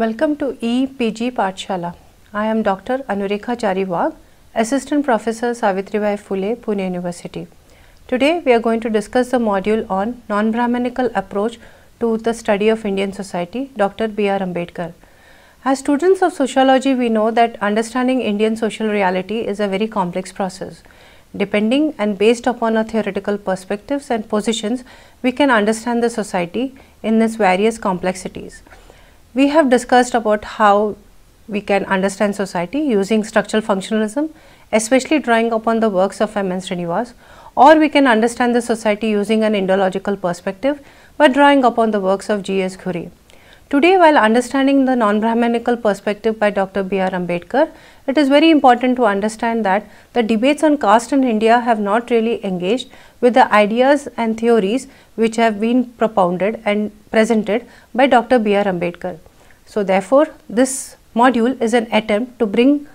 Welcome to EPG Patshala. I am Dr. Anurekha Chariwag, Assistant Professor Savitribai Phule, Pune University. Today we are going to discuss the module on Non-Brahmanical Approach to the Study of Indian Society, Dr. B. R. Ambedkar. As students of sociology, we know that understanding Indian social reality is a very complex process. Depending and based upon our theoretical perspectives and positions, we can understand the society in its various complexities we have discussed about how we can understand society using structural functionalism, especially drawing upon the works of M. N. Srinivas, or we can understand the society using an Indological perspective by drawing upon the works of G. S. Khuri. Today, while understanding the non-Brahmanical perspective by Dr. B.R. Ambedkar, it is very important to understand that the debates on caste in India have not really engaged with the ideas and theories which have been propounded and presented by Dr. B.R. Ambedkar. So, therefore, this module is an attempt to bring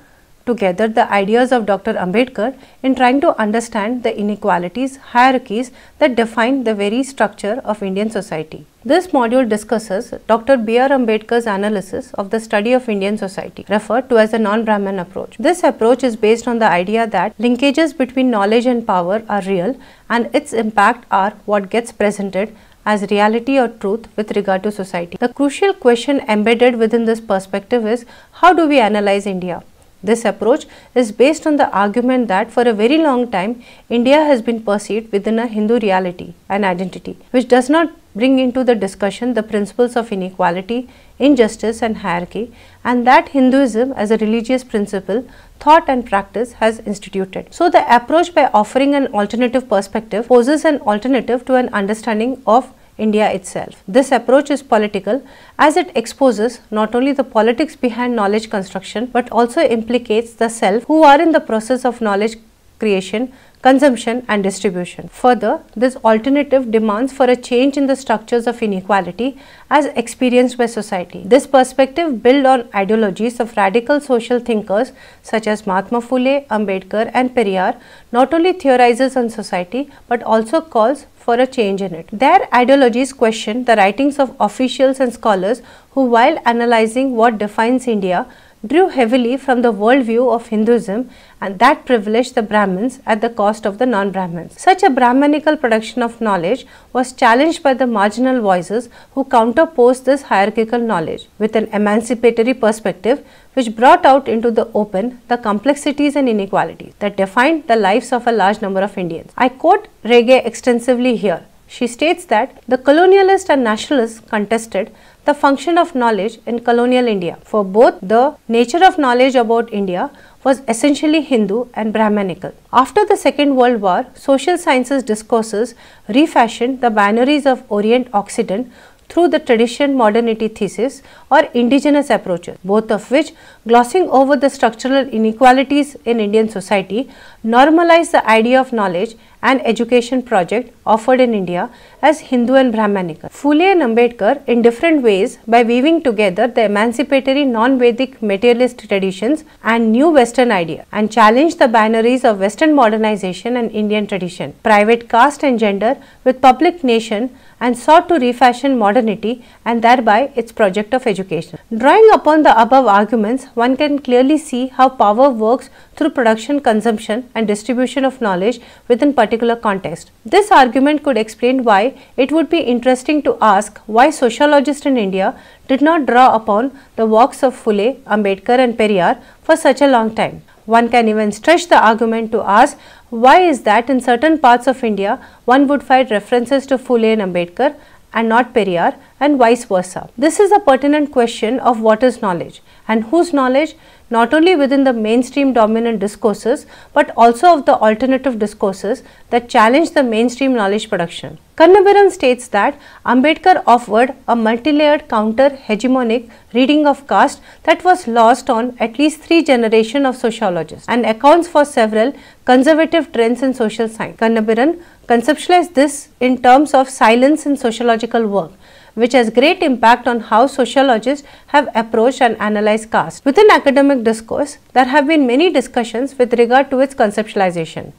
together the ideas of Dr. Ambedkar in trying to understand the inequalities, hierarchies that define the very structure of Indian society. This module discusses Dr. B.R. Ambedkar's analysis of the study of Indian society, referred to as the non-Brahman approach. This approach is based on the idea that linkages between knowledge and power are real and its impact are what gets presented as reality or truth with regard to society. The crucial question embedded within this perspective is how do we analyze India? This approach is based on the argument that for a very long time, India has been perceived within a Hindu reality and identity, which does not bring into the discussion the principles of inequality, injustice and hierarchy and that Hinduism as a religious principle thought and practice has instituted. So, the approach by offering an alternative perspective poses an alternative to an understanding of India itself. This approach is political as it exposes not only the politics behind knowledge construction but also implicates the self who are in the process of knowledge creation, consumption and distribution. Further, this alternative demands for a change in the structures of inequality as experienced by society. This perspective built on ideologies of radical social thinkers such as Mahatma Phule, Ambedkar and Periyar not only theorizes on society but also calls for a change in it. Their ideologies question the writings of officials and scholars who while analyzing what defines India drew heavily from the worldview of Hinduism and that privileged the Brahmins at the cost of the non-Brahmins. Such a Brahmanical production of knowledge was challenged by the marginal voices who counted Opposed this hierarchical knowledge with an emancipatory perspective which brought out into the open the complexities and inequalities that defined the lives of a large number of Indians. I quote Rege extensively here. She states that the colonialists and nationalists contested the function of knowledge in colonial India. For both, the nature of knowledge about India was essentially Hindu and Brahmanical. After the Second World War, social sciences discourses refashioned the binaries of Orient-Occident through the tradition modernity thesis or indigenous approaches, both of which, glossing over the structural inequalities in Indian society, normalize the idea of knowledge an education project offered in India as Hindu and Brahmanical. Fule and Ambedkar in different ways by weaving together the emancipatory non-Vedic materialist traditions and new Western idea and challenged the binaries of Western modernization and Indian tradition, private caste and gender with public nation and sought to refashion modernity and thereby its project of education. Drawing upon the above arguments, one can clearly see how power works through production, consumption and distribution of knowledge within particular particular context. This argument could explain why it would be interesting to ask why sociologists in India did not draw upon the works of Fule, Ambedkar and Periyar for such a long time. One can even stretch the argument to ask why is that in certain parts of India one would find references to Fule and Ambedkar and not Periyar and vice versa. This is a pertinent question of what is knowledge and whose knowledge not only within the mainstream dominant discourses, but also of the alternative discourses that challenge the mainstream knowledge production. Kannabiran states that Ambedkar offered a multilayered counter-hegemonic reading of caste that was lost on at least three generations of sociologists and accounts for several conservative trends in social science. Kannabiran conceptualized this in terms of silence in sociological work which has great impact on how sociologists have approached and analyzed caste. Within academic discourse, there have been many discussions with regard to its conceptualization.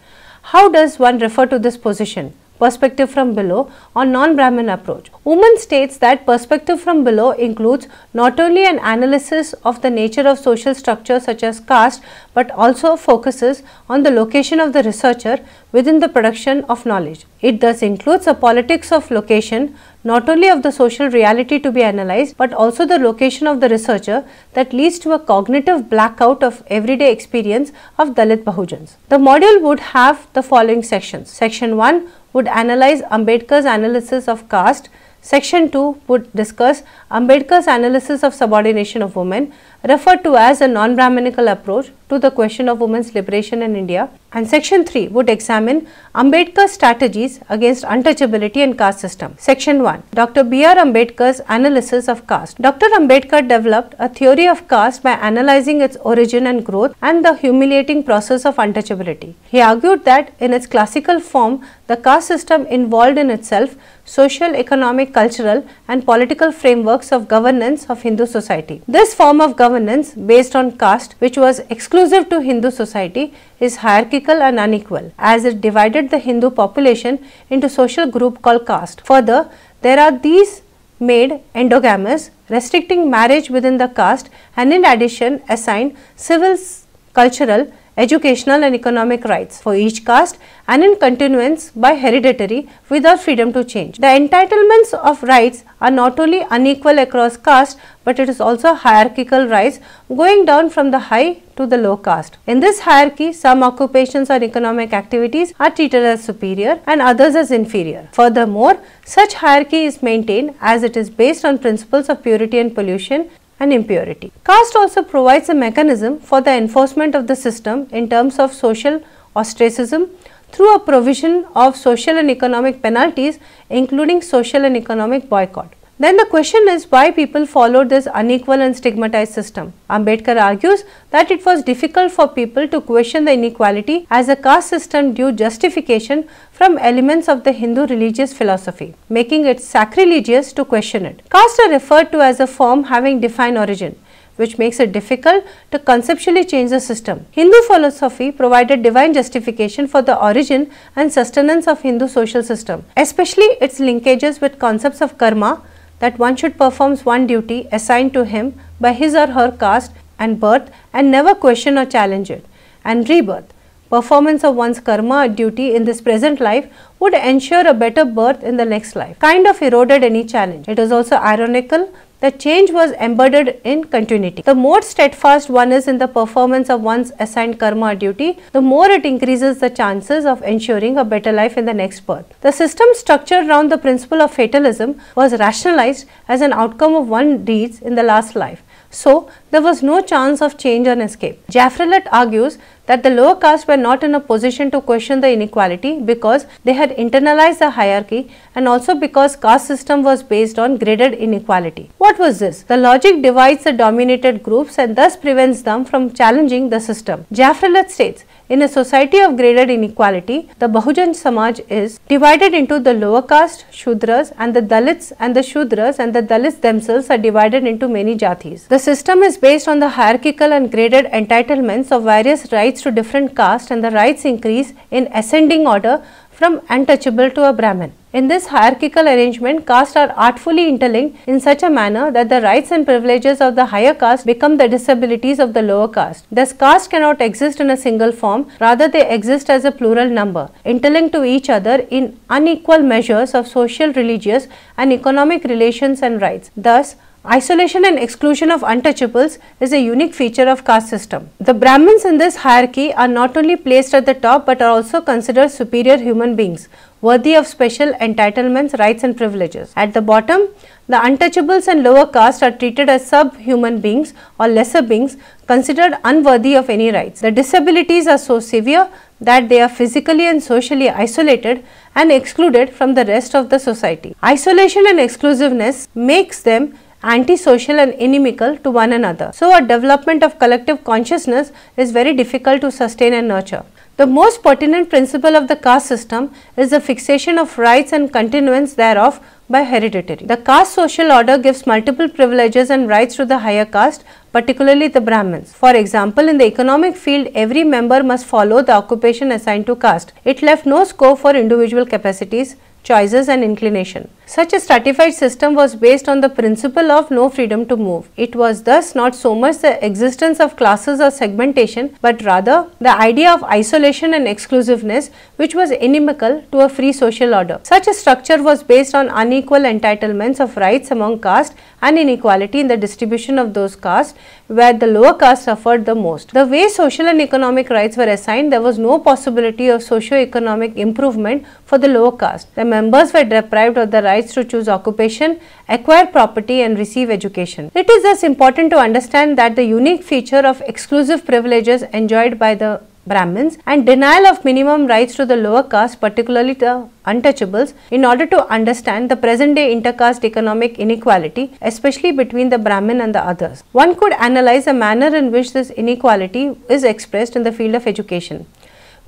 How does one refer to this position? perspective from below or non-Brahmin approach. Woman states that perspective from below includes not only an analysis of the nature of social structure such as caste, but also focuses on the location of the researcher within the production of knowledge. It thus includes a politics of location, not only of the social reality to be analyzed, but also the location of the researcher that leads to a cognitive blackout of everyday experience of Dalit Bahujans. The module would have the following sections. Section 1 would analyze Ambedkar's analysis of caste. Section 2 would discuss Ambedkar's analysis of subordination of women referred to as a non-Brahminical approach to the question of women's liberation in India and section 3 would examine Ambedkar's strategies against untouchability and caste system. Section 1 Dr. B. R. Ambedkar's analysis of caste. Dr. Ambedkar developed a theory of caste by analyzing its origin and growth and the humiliating process of untouchability. He argued that in its classical form, the caste system involved in itself social, economic, cultural and political frameworks of governance of Hindu society. This form of governance based on caste which was exclusive exclusive to Hindu society is hierarchical and unequal as it divided the Hindu population into social group called caste. Further, there are these made endogamous restricting marriage within the caste and in addition assign civil, cultural educational and economic rights for each caste and in continuance by hereditary without freedom to change. The entitlements of rights are not only unequal across caste but it is also hierarchical rights, going down from the high to the low caste. In this hierarchy, some occupations or economic activities are treated as superior and others as inferior. Furthermore, such hierarchy is maintained as it is based on principles of purity and pollution and impurity. Caste also provides a mechanism for the enforcement of the system in terms of social ostracism through a provision of social and economic penalties including social and economic boycott. Then the question is why people followed this unequal and stigmatized system. Ambedkar argues that it was difficult for people to question the inequality as a caste system due justification from elements of the Hindu religious philosophy, making it sacrilegious to question it. Caste are referred to as a form having defined origin, which makes it difficult to conceptually change the system. Hindu philosophy provided divine justification for the origin and sustenance of Hindu social system, especially its linkages with concepts of karma that one should perform one duty assigned to him by his or her caste and birth and never question or challenge it, and rebirth Performance of one's karma duty in this present life would ensure a better birth in the next life, kind of eroded any challenge. It was also ironical the change was embedded in continuity. The more steadfast one is in the performance of one's assigned karma duty, the more it increases the chances of ensuring a better life in the next birth. The system structured around the principle of fatalism was rationalized as an outcome of one deeds in the last life. So, there was no chance of change and escape. Jaffrelet argues that the lower caste were not in a position to question the inequality because they had internalized the hierarchy and also because caste system was based on graded inequality. What was this? The logic divides the dominated groups and thus prevents them from challenging the system. Jaffrelet states in a society of graded inequality, the Bahujan Samaj is divided into the lower caste Shudras and the Dalits and the Shudras and the Dalits themselves are divided into many jatis. The system is based on the hierarchical and graded entitlements of various rights to different castes and the rights increase in ascending order from untouchable to a Brahmin. In this hierarchical arrangement, castes are artfully interlinked in such a manner that the rights and privileges of the higher caste become the disabilities of the lower caste. Thus, castes cannot exist in a single form, rather they exist as a plural number, interlinked to each other in unequal measures of social, religious and economic relations and rights. Thus, Isolation and exclusion of untouchables is a unique feature of caste system. The Brahmins in this hierarchy are not only placed at the top but are also considered superior human beings worthy of special entitlements, rights and privileges. At the bottom, the untouchables and lower caste are treated as sub-human beings or lesser beings considered unworthy of any rights. The disabilities are so severe that they are physically and socially isolated and excluded from the rest of the society. Isolation and exclusiveness makes them antisocial and inimical to one another. So, a development of collective consciousness is very difficult to sustain and nurture. The most pertinent principle of the caste system is the fixation of rights and continuance thereof by hereditary. The caste social order gives multiple privileges and rights to the higher caste, particularly the Brahmins. For example, in the economic field, every member must follow the occupation assigned to caste. It left no scope for individual capacities, choices and inclination. Such a stratified system was based on the principle of no freedom to move. It was thus not so much the existence of classes or segmentation, but rather the idea of isolation and exclusiveness which was inimical to a free social order. Such a structure was based on unequal entitlements of rights among castes and inequality in the distribution of those castes where the lower caste suffered the most. The way social and economic rights were assigned, there was no possibility of socio-economic improvement for the lower caste. The members were deprived of the right rights to choose occupation, acquire property and receive education. It is thus important to understand that the unique feature of exclusive privileges enjoyed by the Brahmins and denial of minimum rights to the lower caste, particularly the untouchables, in order to understand the present day intercaste economic inequality, especially between the Brahmin and the others. One could analyze the manner in which this inequality is expressed in the field of education.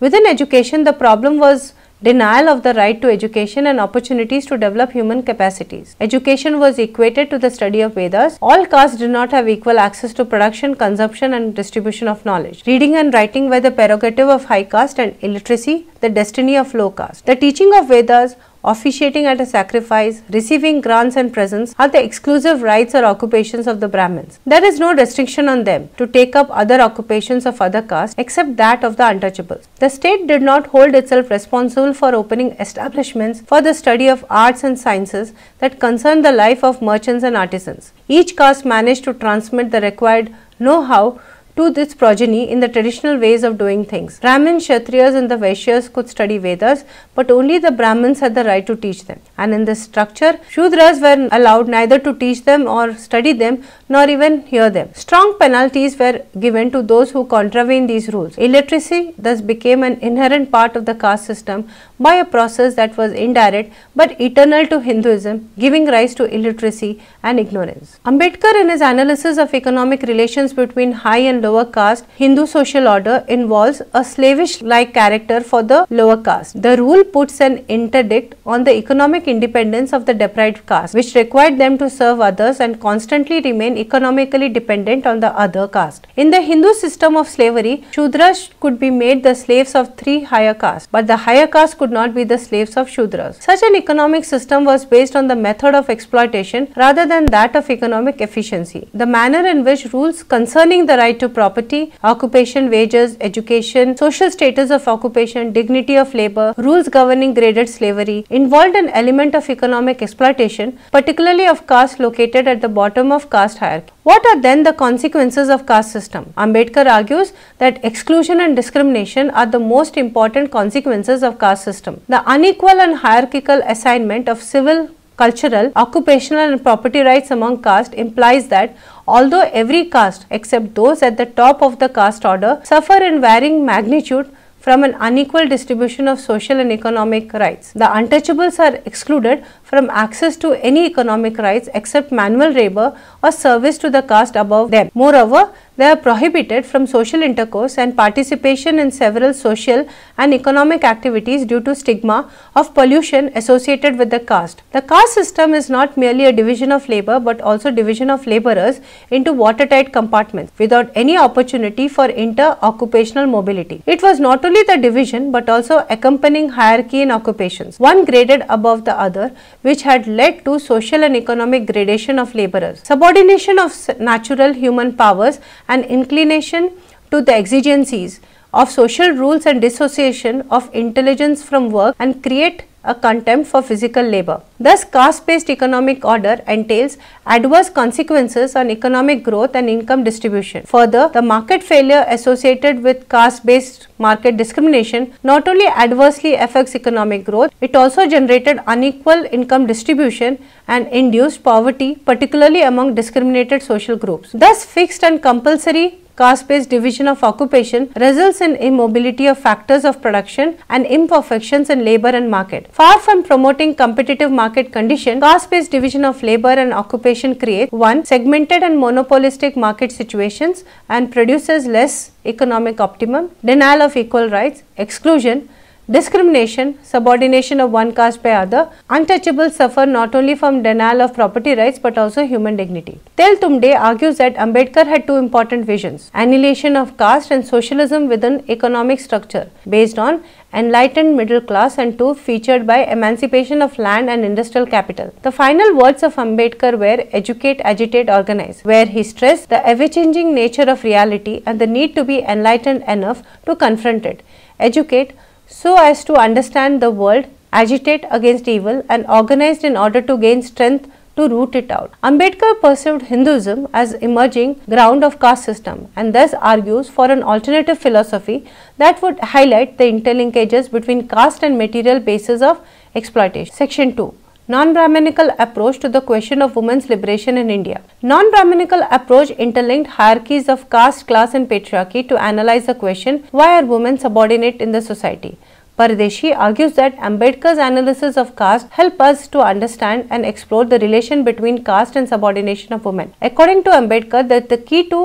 Within education, the problem was denial of the right to education and opportunities to develop human capacities. Education was equated to the study of Vedas. All castes did not have equal access to production, consumption and distribution of knowledge. Reading and writing were the prerogative of high caste and illiteracy, the destiny of low caste. The teaching of Vedas officiating at a sacrifice, receiving grants and presents are the exclusive rights or occupations of the Brahmins. There is no restriction on them to take up other occupations of other castes except that of the untouchables. The state did not hold itself responsible for opening establishments for the study of arts and sciences that concern the life of merchants and artisans. Each caste managed to transmit the required know-how to this progeny in the traditional ways of doing things. Brahmin, Kshatriyas and the Vaishyas could study Vedas, but only the Brahmins had the right to teach them. And in this structure, Shudras were allowed neither to teach them or study them, nor even hear them. Strong penalties were given to those who contravene these rules. Illiteracy thus became an inherent part of the caste system by a process that was indirect but eternal to Hinduism, giving rise to illiteracy and ignorance. Ambedkar in his analysis of economic relations between high and lower caste Hindu social order involves a slavish-like character for the lower caste. The rule puts an interdict on the economic independence of the deprived caste, which required them to serve others and constantly remain economically dependent on the other caste. In the Hindu system of slavery, Shudras could be made the slaves of three higher castes, but the higher caste could not be the slaves of Shudras. Such an economic system was based on the method of exploitation rather than that of economic efficiency. The manner in which rules concerning the right to property, occupation, wages, education, social status of occupation, dignity of labor, rules governing graded slavery involved an element of economic exploitation, particularly of castes located at the bottom of caste hierarchy. What are then the consequences of caste system? Ambedkar argues that exclusion and discrimination are the most important consequences of caste system. The unequal and hierarchical assignment of civil, cultural, occupational and property rights among caste implies that although every caste except those at the top of the caste order suffer in varying magnitude from an unequal distribution of social and economic rights. The untouchables are excluded from access to any economic rights except manual labor or service to the caste above them. Moreover, they are prohibited from social intercourse and participation in several social and economic activities due to stigma of pollution associated with the caste. The caste system is not merely a division of labor but also division of laborers into watertight compartments without any opportunity for inter-occupational mobility. It was not only the division but also accompanying hierarchy in occupations, one graded above the other which had led to social and economic gradation of laborers. Subordination of natural human powers an inclination to the exigencies of social rules and dissociation of intelligence from work and create a contempt for physical labor. Thus, caste-based economic order entails adverse consequences on economic growth and income distribution. Further, the market failure associated with caste-based market discrimination not only adversely affects economic growth, it also generated unequal income distribution and induced poverty, particularly among discriminated social groups. Thus, fixed and compulsory caste-based division of occupation results in immobility of factors of production and imperfections in labor and market. Far from promoting competitive market condition, cost based division of labor and occupation creates 1. Segmented and monopolistic market situations and produces less economic optimum, denial of equal rights, exclusion, discrimination, subordination of one caste by other, untouchables suffer not only from denial of property rights but also human dignity. Tel Tumde argues that Ambedkar had two important visions, annihilation of caste and socialism within economic structure based on enlightened middle class and two featured by emancipation of land and industrial capital. The final words of Ambedkar were educate, agitate, organize, where he stressed the ever-changing nature of reality and the need to be enlightened enough to confront it. Educate, so as to understand the world, agitate against evil and organized in order to gain strength to root it out. Ambedkar perceived Hinduism as emerging ground of caste system and thus argues for an alternative philosophy that would highlight the interlinkages between caste and material bases of exploitation. Section 2 non-Brahminical approach to the question of women's liberation in India. Non-Brahminical approach interlinked hierarchies of caste, class and patriarchy to analyze the question why are women subordinate in the society. Pardeshi argues that Ambedkar's analysis of caste help us to understand and explore the relation between caste and subordination of women. According to Ambedkar, that the key to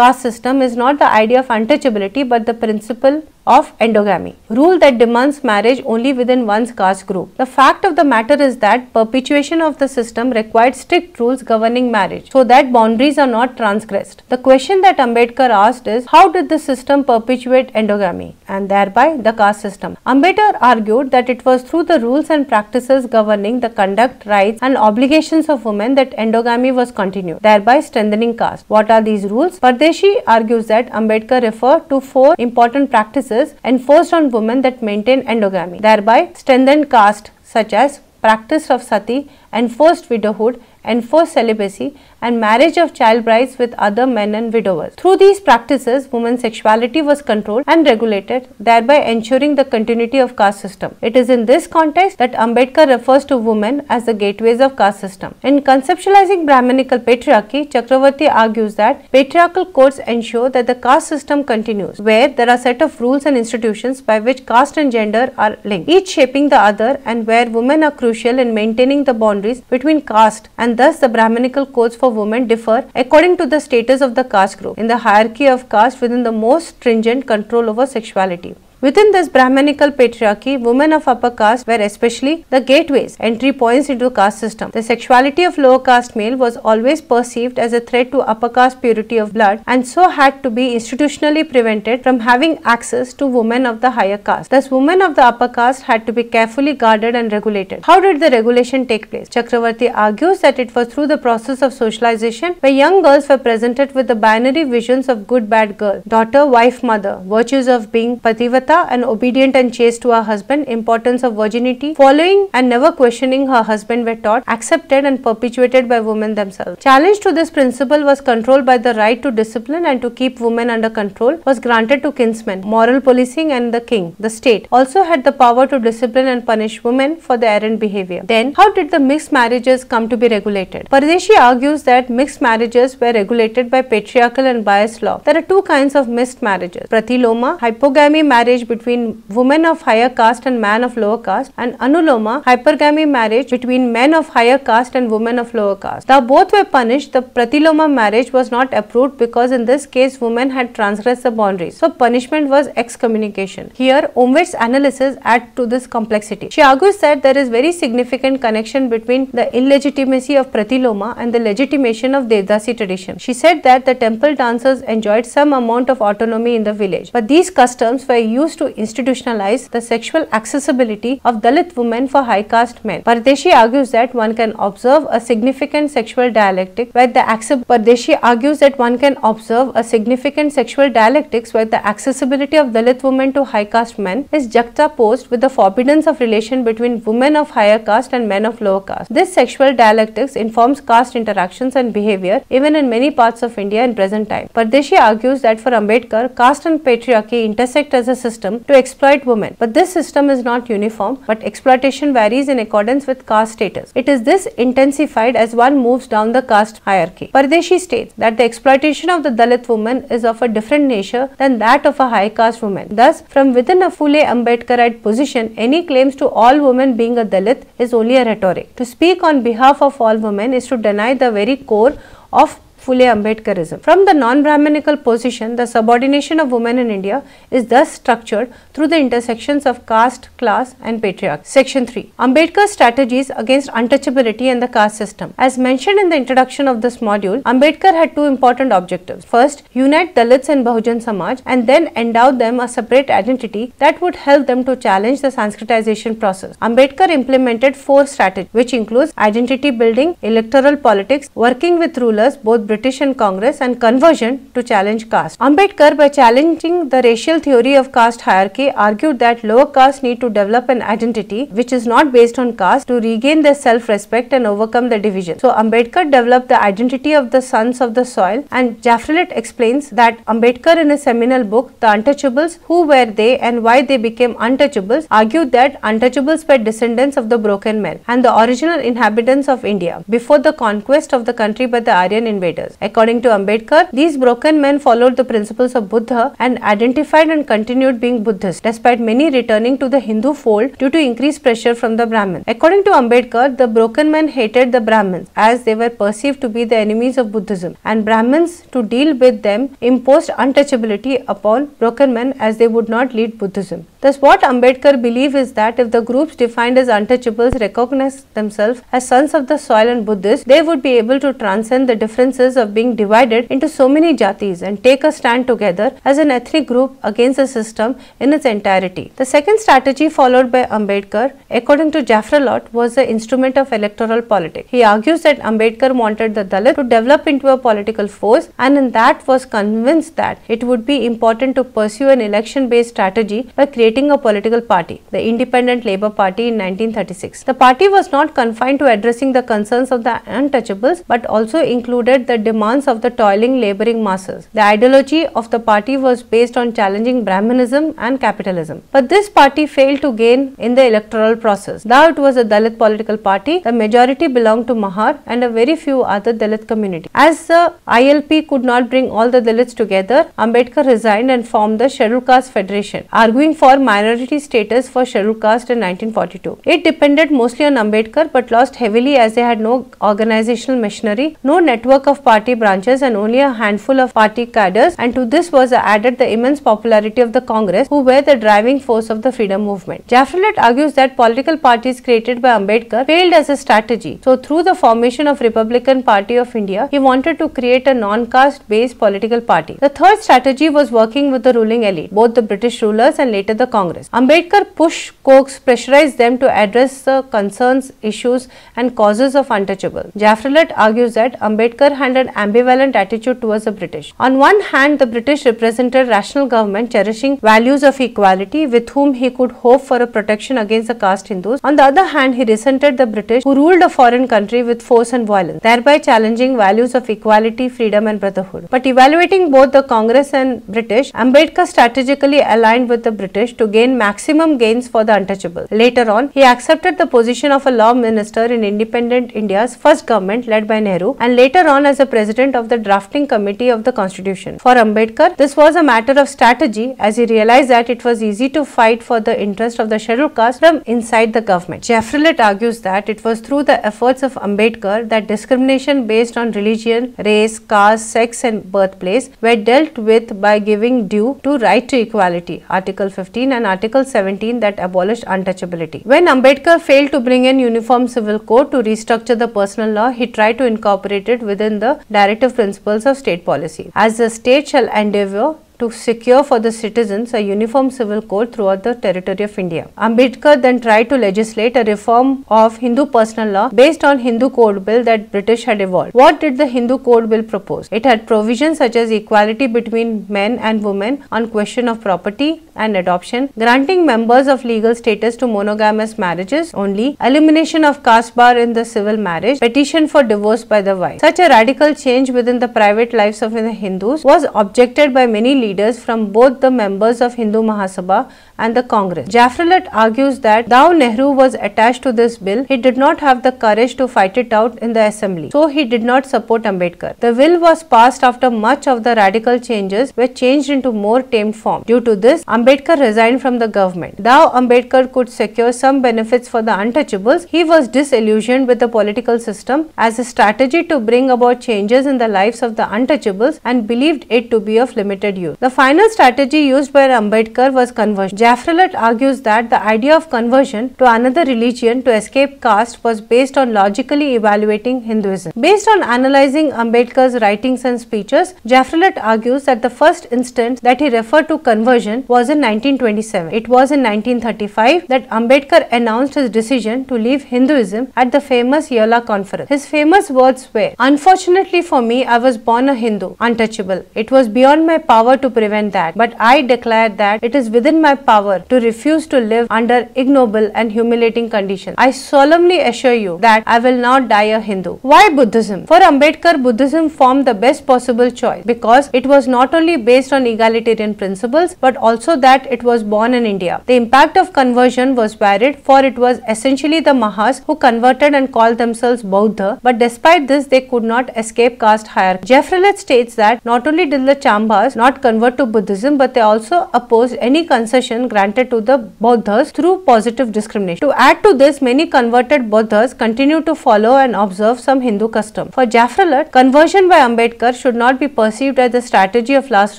caste system is not the idea of untouchability but the principle of endogamy, rule that demands marriage only within one's caste group. The fact of the matter is that perpetuation of the system required strict rules governing marriage so that boundaries are not transgressed. The question that Ambedkar asked is how did the system perpetuate endogamy and thereby the caste system? Ambedkar argued that it was through the rules and practices governing the conduct, rights and obligations of women that endogamy was continued, thereby strengthening caste. What are these rules? Pardesh Qureshi argues that Ambedkar referred to four important practices enforced on women that maintain endogamy, thereby strengthened caste such as practice of sati, enforced widowhood, enforced celibacy and marriage of child brides with other men and widowers. Through these practices, women's sexuality was controlled and regulated, thereby ensuring the continuity of caste system. It is in this context that Ambedkar refers to women as the gateways of caste system. In conceptualizing brahmanical patriarchy, Chakravarti argues that patriarchal codes ensure that the caste system continues, where there are set of rules and institutions by which caste and gender are linked, each shaping the other and where women are crucial in maintaining the boundaries between caste and thus the brahmanical codes for women differ according to the status of the caste group in the hierarchy of caste within the most stringent control over sexuality. Within this Brahmanical patriarchy, women of upper caste were especially the gateways, entry points into the caste system. The sexuality of lower caste male was always perceived as a threat to upper caste purity of blood and so had to be institutionally prevented from having access to women of the higher caste. Thus, women of the upper caste had to be carefully guarded and regulated. How did the regulation take place? Chakravarti argues that it was through the process of socialization where young girls were presented with the binary visions of good bad girl, daughter, wife, mother, virtues of being pativata and an obedient and chaste to her husband, importance of virginity, following and never questioning her husband were taught, accepted and perpetuated by women themselves. Challenge to this principle was controlled by the right to discipline and to keep women under control was granted to kinsmen, moral policing and the king. The state also had the power to discipline and punish women for their errant behavior. Then, how did the mixed marriages come to be regulated? Pardeshi argues that mixed marriages were regulated by patriarchal and biased law. There are two kinds of mixed marriages, pratiloma, hypogamy marriage marriage between women of higher caste and man of lower caste and Anuloma hypergamy marriage between men of higher caste and women of lower caste. Now both were punished, the Pratiloma marriage was not approved because in this case women had transgressed the boundaries. So punishment was excommunication. Here Omvid's analysis add to this complexity. She argues that there is very significant connection between the illegitimacy of Pratiloma and the legitimation of Devdasi tradition. She said that the temple dancers enjoyed some amount of autonomy in the village, but these customs were used to institutionalize the sexual accessibility of Dalit women for high caste men. Pardeshi argues that one can observe a significant sexual dialectic where the Pardeshi argues that one can observe a significant sexual dialectics where the accessibility of Dalit women to high caste men is juxtaposed with the forbiddance of relation between women of higher caste and men of lower caste. This sexual dialectics informs caste interactions and behavior even in many parts of India in present time. Pardeshi argues that for Ambedkar, caste and patriarchy intersect as a system system to exploit women. But this system is not uniform, but exploitation varies in accordance with caste status. It is this intensified as one moves down the caste hierarchy. Pardeshi states that the exploitation of the Dalit woman is of a different nature than that of a high caste woman. Thus, from within a Fule Ambedkarite position, any claims to all women being a Dalit is only a rhetoric. To speak on behalf of all women is to deny the very core of Fule Ambedkarism. From the non brahminical position, the subordination of women in India is thus structured through the intersections of caste, class and patriarchy. Section 3. Ambedkar's strategies against untouchability and the caste system. As mentioned in the introduction of this module, Ambedkar had two important objectives. First, unite Dalits and Bahujan Samaj and then endow them a separate identity that would help them to challenge the Sanskritization process. Ambedkar implemented four strategies which includes identity building, electoral politics, working with rulers both British and Congress and conversion to challenge caste. Ambedkar, by challenging the racial theory of caste hierarchy, argued that lower castes need to develop an identity which is not based on caste to regain their self-respect and overcome the division. So Ambedkar developed the identity of the sons of the soil and Jaffrelet explains that Ambedkar in his seminal book, The Untouchables, Who Were They and Why They Became Untouchables, argued that untouchables were descendants of the broken men and the original inhabitants of India before the conquest of the country by the Aryan invaders leaders. According to Ambedkar, these broken men followed the principles of Buddha and identified and continued being Buddhists, despite many returning to the Hindu fold due to increased pressure from the Brahmins. According to Ambedkar, the broken men hated the Brahmins as they were perceived to be the enemies of Buddhism, and Brahmins, to deal with them, imposed untouchability upon broken men as they would not lead Buddhism. Thus, what Ambedkar believed is that if the groups defined as untouchables recognize themselves as sons of the soil and Buddhists, they would be able to transcend the differences of being divided into so many jatis and take a stand together as an ethnic group against the system in its entirety. The second strategy followed by Ambedkar, according to Jaffrelot, was the instrument of electoral politics. He argues that Ambedkar wanted the Dalit to develop into a political force and in that was convinced that it would be important to pursue an election based strategy by creating creating a political party, the Independent Labour Party in 1936. The party was not confined to addressing the concerns of the untouchables but also included the demands of the toiling labouring masses. The ideology of the party was based on challenging Brahmanism and capitalism. But this party failed to gain in the electoral process. Though it was a Dalit political party, the majority belonged to Mahar and a very few other Dalit community. As the ILP could not bring all the Dalits together, Ambedkar resigned and formed the Scheduled Caste Federation, arguing for minority status for Shahrukh caste in 1942. It depended mostly on Ambedkar but lost heavily as they had no organizational machinery, no network of party branches and only a handful of party cadres and to this was added the immense popularity of the Congress who were the driving force of the freedom movement. Jaffarillet argues that political parties created by Ambedkar failed as a strategy. So through the formation of Republican Party of India, he wanted to create a non-caste based political party. The third strategy was working with the ruling elite, both the British rulers and later the Congress. Ambedkar pushed Cox pressurized them to address the concerns, issues and causes of untouchable. Jafrilat argues that Ambedkar had an ambivalent attitude towards the British. On one hand, the British represented rational government cherishing values of equality with whom he could hope for a protection against the caste Hindus. On the other hand, he resented the British who ruled a foreign country with force and violence, thereby challenging values of equality, freedom and brotherhood. But evaluating both the Congress and British, Ambedkar strategically aligned with the British to gain maximum gains for the untouchable. Later on, he accepted the position of a law minister in independent India's first government led by Nehru and later on as a president of the drafting committee of the constitution. For Ambedkar, this was a matter of strategy as he realized that it was easy to fight for the interest of the scheduled caste from inside the government. Jeffrelit argues that it was through the efforts of Ambedkar that discrimination based on religion, race, caste, sex and birthplace were dealt with by giving due to right to equality, Article 15 19 and Article 17 that abolished untouchability. When Ambedkar failed to bring in Uniform Civil Code to restructure the personal law, he tried to incorporate it within the directive principles of state policy. As the state shall endeavour to secure for the citizens a uniform civil code throughout the territory of India. Ambedkar then tried to legislate a reform of Hindu personal law based on Hindu code bill that British had evolved. What did the Hindu code bill propose? It had provisions such as equality between men and women on question of property and adoption, granting members of legal status to monogamous marriages only, elimination of caste bar in the civil marriage, petition for divorce by the wife. Such a radical change within the private lives of the Hindus was objected by many leaders leaders from both the members of Hindu Mahasabha and the Congress. Jaffrelet argues that though Nehru was attached to this bill, he did not have the courage to fight it out in the assembly, so he did not support Ambedkar. The bill was passed after much of the radical changes were changed into more tame form. Due to this, Ambedkar resigned from the government. Though Ambedkar could secure some benefits for the untouchables, he was disillusioned with the political system as a strategy to bring about changes in the lives of the untouchables and believed it to be of limited use. The final strategy used by Ambedkar was conversion. Jaffrelet argues that the idea of conversion to another religion to escape caste was based on logically evaluating Hinduism. Based on analyzing Ambedkar's writings and speeches, Jaffrelet argues that the first instance that he referred to conversion was in 1927. It was in 1935 that Ambedkar announced his decision to leave Hinduism at the famous Yala conference. His famous words were, Unfortunately for me, I was born a Hindu, untouchable. It was beyond my power to prevent that. But I declare that it is within my power to refuse to live under ignoble and humiliating conditions. I solemnly assure you that I will not die a Hindu. Why Buddhism? For Ambedkar, Buddhism formed the best possible choice because it was not only based on egalitarian principles but also that it was born in India. The impact of conversion was varied for it was essentially the Mahas who converted and called themselves Bauddha but despite this they could not escape caste hierarchy. Jeffrelet states that not only did the Chambas not convert to Buddhism but they also opposed any concession granted to the Buddhas through positive discrimination. To add to this, many converted Buddhas continue to follow and observe some Hindu custom. For Jaffrelot, conversion by Ambedkar should not be perceived as a strategy of last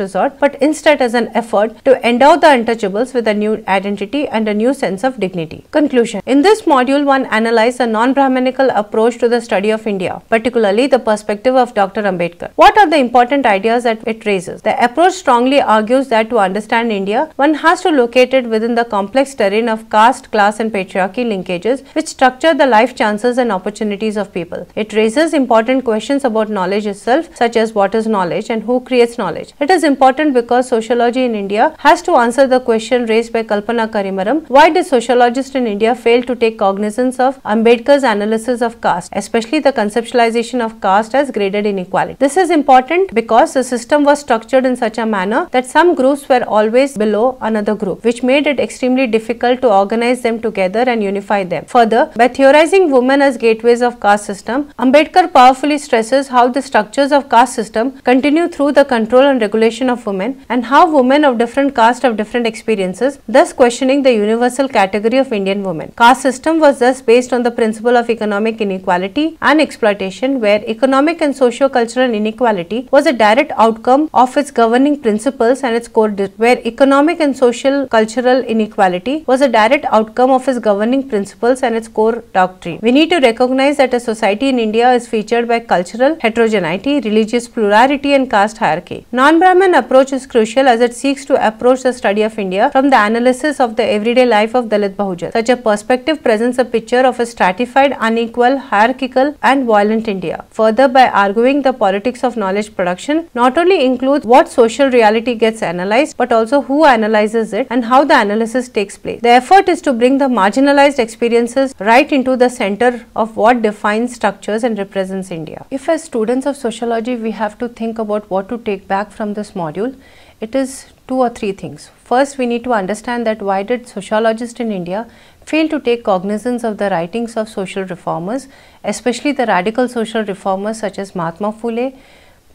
resort but instead as an effort to endow the untouchables with a new identity and a new sense of dignity. Conclusion In this module, one analyzed a non-Brahmanical approach to the study of India, particularly the perspective of Dr. Ambedkar. What are the important ideas that it raises? The approach strongly argues that to understand India, one has to locate it within the complex terrain of caste, class and patriarchy linkages which structure the life chances and opportunities of people. It raises important questions about knowledge itself such as what is knowledge and who creates knowledge. It is important because sociology in India has to answer the question raised by Kalpana Karimaram, why did sociologists in India fail to take cognizance of Ambedkar's analysis of caste, especially the conceptualization of caste as graded inequality. This is important because the system was structured in such a manner that some groups were always below another group, which made it extremely difficult to organize them together and unify them. Further, by theorizing women as gateways of caste system, Ambedkar powerfully stresses how the structures of caste system continue through the control and regulation of women and how women of different caste have different experiences, thus questioning the universal category of Indian women. Caste system was thus based on the principle of economic inequality and exploitation where economic and socio-cultural inequality was a direct outcome of its governing principles and its core where economic and social cultural inequality was a direct outcome of its governing principles and its core doctrine. We need to recognize that a society in India is featured by cultural heterogeneity, religious plurality and caste hierarchy. non brahman approach is crucial as it seeks to approach the study of India from the analysis of the everyday life of Dalit Bahujan. Such a perspective presents a picture of a stratified, unequal, hierarchical and violent India. Further, by arguing the politics of knowledge production, not only includes what social reality gets analyzed, but also who analyzes it and how the analysis takes place. The effort is to bring the marginalized experiences right into the center of what defines structures and represents India. If as students of sociology we have to think about what to take back from this module, it is two or three things. First, we need to understand that why did sociologists in India fail to take cognizance of the writings of social reformers, especially the radical social reformers such as Mahatma Phule,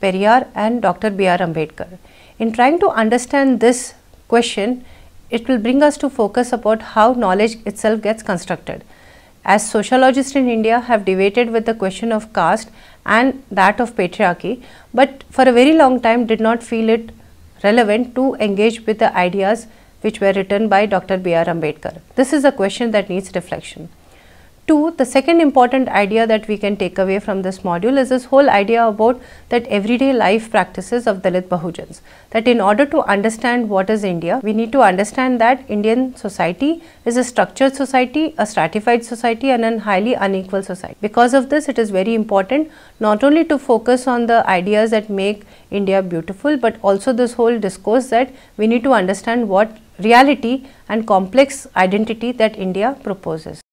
Periyar and Dr. B.R. Ambedkar. In trying to understand this question, it will bring us to focus about how knowledge itself gets constructed. As sociologists in India have debated with the question of caste and that of patriarchy, but for a very long time did not feel it relevant to engage with the ideas which were written by Dr. B.R. Ambedkar. This is a question that needs reflection. Two, the second important idea that we can take away from this module is this whole idea about that everyday life practices of Dalit Bahujans. That in order to understand what is India, we need to understand that Indian society is a structured society, a stratified society and a highly unequal society. Because of this, it is very important not only to focus on the ideas that make India beautiful, but also this whole discourse that we need to understand what reality and complex identity that India proposes.